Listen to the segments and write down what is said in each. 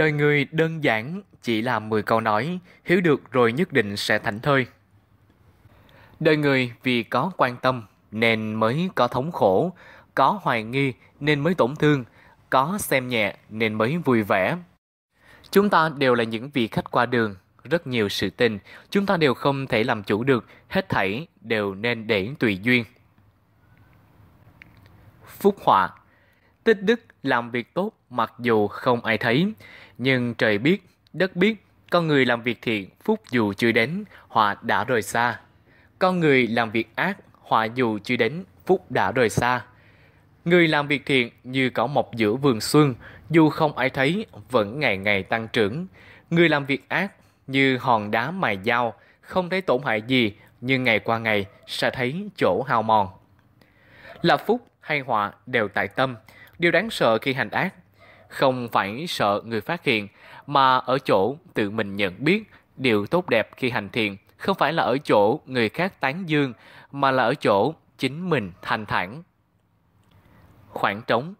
Đời người đơn giản chỉ là 10 câu nói, hiểu được rồi nhất định sẽ thảnh thơi. Đời người vì có quan tâm nên mới có thống khổ, có hoài nghi nên mới tổn thương, có xem nhẹ nên mới vui vẻ. Chúng ta đều là những vị khách qua đường, rất nhiều sự tình, chúng ta đều không thể làm chủ được, hết thảy đều nên để tùy duyên. Phúc họa Tích đức làm việc tốt mặc dù không ai thấy, nhưng trời biết, đất biết, con người làm việc thiện, phúc dù chưa đến, họa đã rời xa. Con người làm việc ác, họa dù chưa đến, phúc đã rời xa. Người làm việc thiện như cỏ mọc giữa vườn xuân, dù không ai thấy, vẫn ngày ngày tăng trưởng. Người làm việc ác như hòn đá mài dao, không thấy tổn hại gì, nhưng ngày qua ngày sẽ thấy chỗ hao mòn. Là phúc hay họa đều tại tâm, Điều đáng sợ khi hành ác không phải sợ người phát hiện mà ở chỗ tự mình nhận biết điều tốt đẹp khi hành thiện không phải là ở chỗ người khác tán dương mà là ở chỗ chính mình thành thản. Khoảng trống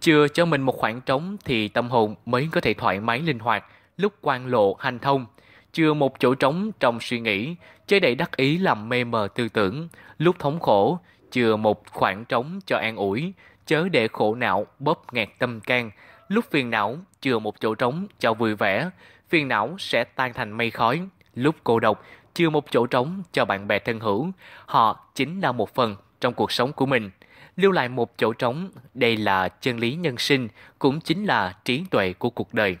Chưa cho mình một khoảng trống thì tâm hồn mới có thể thoải mái linh hoạt lúc quan lộ hành thông. Chưa một chỗ trống trong suy nghĩ, chơi đầy đắc ý làm mê mờ tư tưởng, lúc thống khổ, chưa một khoảng trống cho an ủi, chớ để khổ não bóp nghẹt tâm can. Lúc phiền não chừa một chỗ trống cho vui vẻ, phiền não sẽ tan thành mây khói. Lúc cô độc chừa một chỗ trống cho bạn bè thân hữu, họ chính là một phần trong cuộc sống của mình. Lưu lại một chỗ trống, đây là chân lý nhân sinh, cũng chính là trí tuệ của cuộc đời.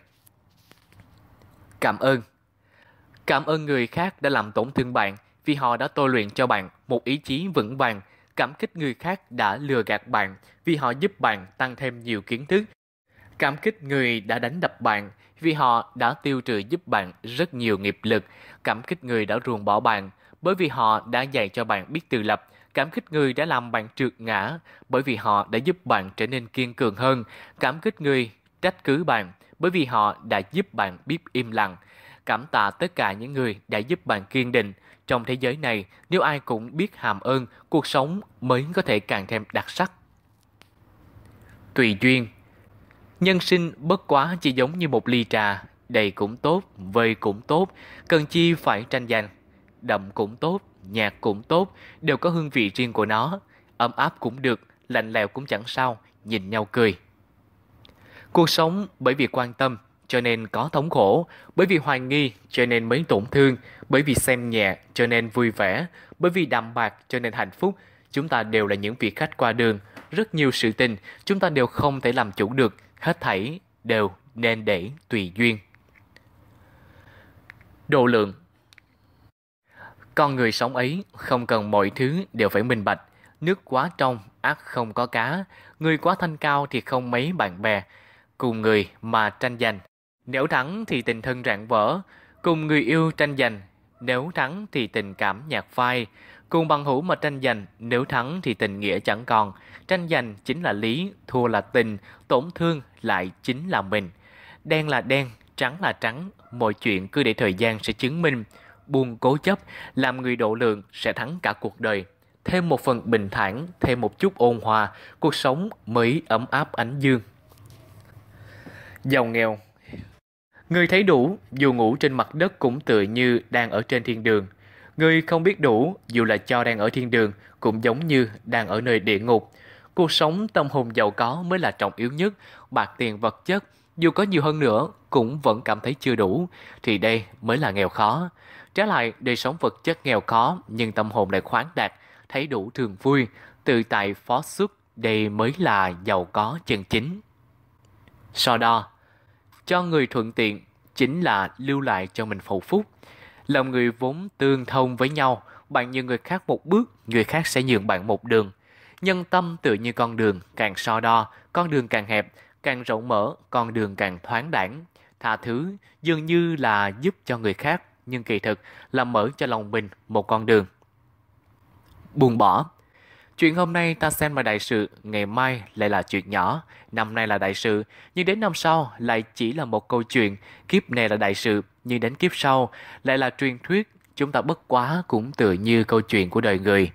Cảm ơn Cảm ơn người khác đã làm tổn thương bạn vì họ đã tôi luyện cho bạn một ý chí vững vàng, cảm kích người khác đã lừa gạt bạn vì họ giúp bạn tăng thêm nhiều kiến thức. Cảm kích người đã đánh đập bạn vì họ đã tiêu trừ giúp bạn rất nhiều nghiệp lực. Cảm kích người đã ruồng bỏ bạn bởi vì họ đã dạy cho bạn biết tự lập. Cảm kích người đã làm bạn trượt ngã bởi vì họ đã giúp bạn trở nên kiên cường hơn. Cảm kích người trách cứ bạn bởi vì họ đã giúp bạn biết im lặng cảm tạ tất cả những người đã giúp bạn kiên định. Trong thế giới này, nếu ai cũng biết hàm ơn, cuộc sống mới có thể càng thêm đặc sắc. Tùy duyên Nhân sinh bất quá chỉ giống như một ly trà, đầy cũng tốt, vơi cũng tốt, cần chi phải tranh giành. Đậm cũng tốt, nhạt cũng tốt, đều có hương vị riêng của nó. Ấm áp cũng được, lạnh lẽo cũng chẳng sao, nhìn nhau cười. Cuộc sống bởi vì quan tâm, cho nên có thống khổ, bởi vì hoài nghi cho nên mới tổn thương, bởi vì xem nhẹ cho nên vui vẻ, bởi vì đạm bạc cho nên hạnh phúc. Chúng ta đều là những vị khách qua đường, rất nhiều sự tình chúng ta đều không thể làm chủ được, hết thảy đều nên để tùy duyên. Độ lượng Con người sống ấy không cần mọi thứ đều phải minh bạch, nước quá trong ác không có cá, người quá thanh cao thì không mấy bạn bè, cùng người mà tranh giành nếu thắng thì tình thân rạn vỡ, cùng người yêu tranh giành. Nếu thắng thì tình cảm nhạt phai, cùng bằng hữu mà tranh giành. Nếu thắng thì tình nghĩa chẳng còn. Tranh giành chính là lý, thua là tình, tổn thương lại chính là mình. Đen là đen, trắng là trắng, mọi chuyện cứ để thời gian sẽ chứng minh. Buông cố chấp, làm người độ lượng sẽ thắng cả cuộc đời thêm một phần bình thản, thêm một chút ôn hòa, cuộc sống mới ấm áp ánh dương. Giàu nghèo Người thấy đủ, dù ngủ trên mặt đất cũng tựa như đang ở trên thiên đường. Người không biết đủ, dù là cho đang ở thiên đường, cũng giống như đang ở nơi địa ngục. Cuộc sống tâm hồn giàu có mới là trọng yếu nhất, bạc tiền vật chất, dù có nhiều hơn nữa cũng vẫn cảm thấy chưa đủ, thì đây mới là nghèo khó. Trái lại, đời sống vật chất nghèo khó nhưng tâm hồn lại khoáng đạt, thấy đủ thường vui, tự tại phó xuất, đây mới là giàu có chân chính. So đo cho người thuận tiện chính là lưu lại cho mình phù phúc. Lòng người vốn tương thông với nhau, bạn nhường người khác một bước, người khác sẽ nhường bạn một đường. Nhân tâm tự như con đường, càng so đo, con đường càng hẹp, càng rộng mở, con đường càng thoáng đẳng. Tha thứ dường như là giúp cho người khác, nhưng kỳ thực là mở cho lòng mình một con đường. Buông bỏ Chuyện hôm nay ta xem là đại sự, ngày mai lại là chuyện nhỏ, năm nay là đại sự, nhưng đến năm sau lại chỉ là một câu chuyện, kiếp này là đại sự, nhưng đến kiếp sau lại là truyền thuyết, chúng ta bất quá cũng tựa như câu chuyện của đời người.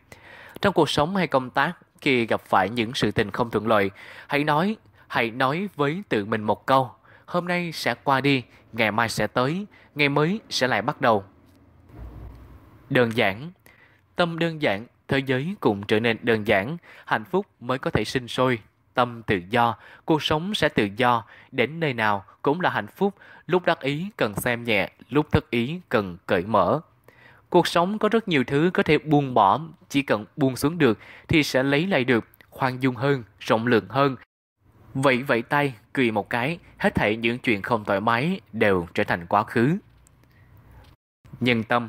Trong cuộc sống hay công tác, khi gặp phải những sự tình không thuận lợi, hãy nói, hãy nói với tự mình một câu, hôm nay sẽ qua đi, ngày mai sẽ tới, ngày mới sẽ lại bắt đầu. Đơn giản Tâm đơn giản thế giới cũng trở nên đơn giản, hạnh phúc mới có thể sinh sôi, tâm tự do, cuộc sống sẽ tự do, đến nơi nào cũng là hạnh phúc, lúc đắc ý cần xem nhẹ, lúc thất ý cần cởi mở. Cuộc sống có rất nhiều thứ có thể buông bỏ, chỉ cần buông xuống được thì sẽ lấy lại được, khoan dung hơn, rộng lượng hơn. Vậy vậy tay, cười một cái, hết thảy những chuyện không thoải mái đều trở thành quá khứ. Nhân tâm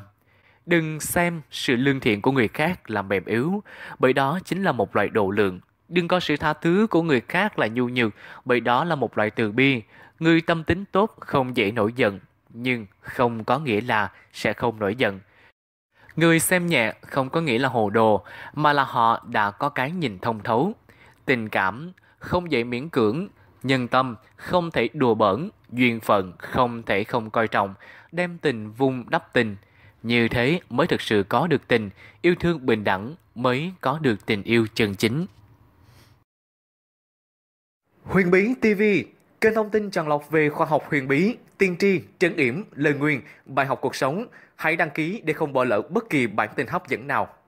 Đừng xem sự lương thiện của người khác là mềm yếu, bởi đó chính là một loại độ lượng. Đừng có sự tha thứ của người khác là nhu nhược, bởi đó là một loại từ bi. Người tâm tính tốt không dễ nổi giận, nhưng không có nghĩa là sẽ không nổi giận. Người xem nhẹ không có nghĩa là hồ đồ, mà là họ đã có cái nhìn thông thấu. Tình cảm không dễ miễn cưỡng, nhân tâm không thể đùa bỡn, duyên phận không thể không coi trọng, đem tình vung đắp tình – như thế mới thực sự có được tình, yêu thương bình đẳng mới có được tình yêu chân chính. Huyền Bí TV, kênh thông tin tràn lọc về khoa học huyền bí, tiên tri, trấn yểm, lời nguyền, bài học cuộc sống. Hãy đăng ký để không bỏ lỡ bất kỳ bản tin hấp dẫn nào.